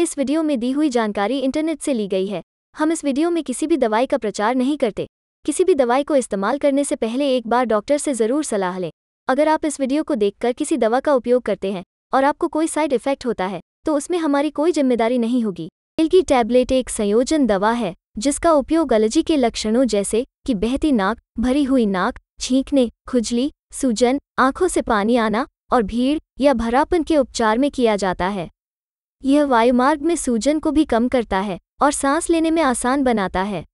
इस वीडियो में दी हुई जानकारी इंटरनेट से ली गई है हम इस वीडियो में किसी भी दवाई का प्रचार नहीं करते किसी भी दवाई को इस्तेमाल करने से पहले एक बार डॉक्टर से ज़रूर सलाह लें अगर आप इस वीडियो को देखकर किसी दवा का उपयोग करते हैं और आपको कोई साइड इफेक्ट होता है तो उसमें हमारी कोई जिम्मेदारी नहीं होगी इल्की टैबलेट एक संयोजन दवा है जिसका उपयोग एलर्जी के लक्षणों जैसे कि बहती नाक भरी हुई नाक छींकने खुजली सूजन आंखों से पानी आना और भीड़ या भरापन के उपचार में किया जाता है यह वायुमार्ग में सूजन को भी कम करता है और सांस लेने में आसान बनाता है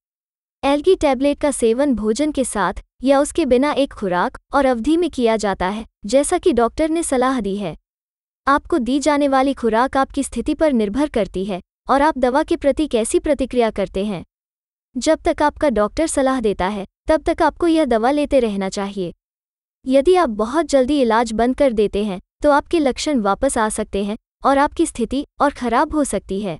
एल्गी टैबलेट का सेवन भोजन के साथ या उसके बिना एक खुराक और अवधि में किया जाता है जैसा कि डॉक्टर ने सलाह दी है आपको दी जाने वाली खुराक आपकी स्थिति पर निर्भर करती है और आप दवा के प्रति कैसी प्रतिक्रिया करते हैं जब तक आपका डॉक्टर सलाह देता है तब तक आपको यह दवा लेते रहना चाहिए यदि आप बहुत जल्दी इलाज बंद कर देते हैं तो आपके लक्षण वापस आ सकते हैं और आपकी स्थिति और खराब हो सकती है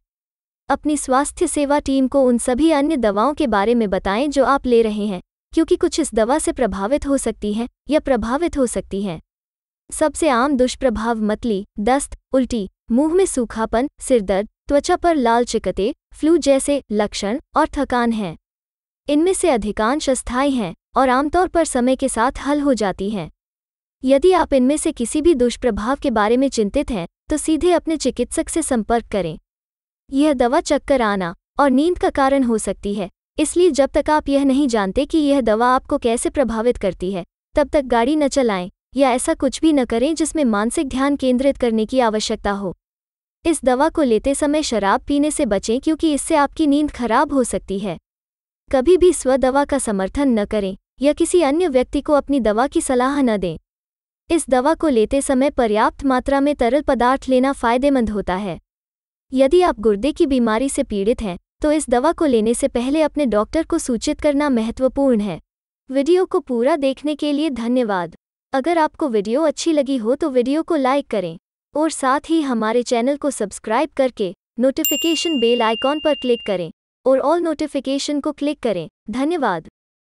अपनी स्वास्थ्य सेवा टीम को उन सभी अन्य दवाओं के बारे में बताएं जो आप ले रहे हैं क्योंकि कुछ इस दवा से प्रभावित हो सकती हैं या प्रभावित हो सकती हैं सबसे आम दुष्प्रभाव मतली दस्त उल्टी मुंह में सूखापन सिरदर्द त्वचा पर लाल चिकते फ्लू जैसे लक्षण और थकान हैं इनमें से अधिकांश अस्थायी हैं और आमतौर पर समय के साथ हल हो जाती हैं यदि आप इनमें से किसी भी दुष्प्रभाव के बारे में चिंतित हैं तो सीधे अपने चिकित्सक से संपर्क करें यह दवा चक्कर आना और नींद का कारण हो सकती है इसलिए जब तक आप यह नहीं जानते कि यह दवा आपको कैसे प्रभावित करती है तब तक गाड़ी न चलाएं या ऐसा कुछ भी न करें जिसमें मानसिक ध्यान केंद्रित करने की आवश्यकता हो इस दवा को लेते समय शराब पीने से बचें क्योंकि इससे आपकी नींद खराब हो सकती है कभी भी स्व दवा का समर्थन न करें या किसी अन्य व्यक्ति को अपनी दवा की सलाह न दें इस दवा को लेते समय पर्याप्त मात्रा में तरल पदार्थ लेना फायदेमंद होता है यदि आप गुर्दे की बीमारी से पीड़ित हैं तो इस दवा को लेने से पहले अपने डॉक्टर को सूचित करना महत्वपूर्ण है वीडियो को पूरा देखने के लिए धन्यवाद अगर आपको वीडियो अच्छी लगी हो तो वीडियो को लाइक करें और साथ ही हमारे चैनल को सब्सक्राइब करके नोटिफिकेशन बेल आइकॉन पर क्लिक करें और ऑल नोटिफिकेशन को क्लिक करें धन्यवाद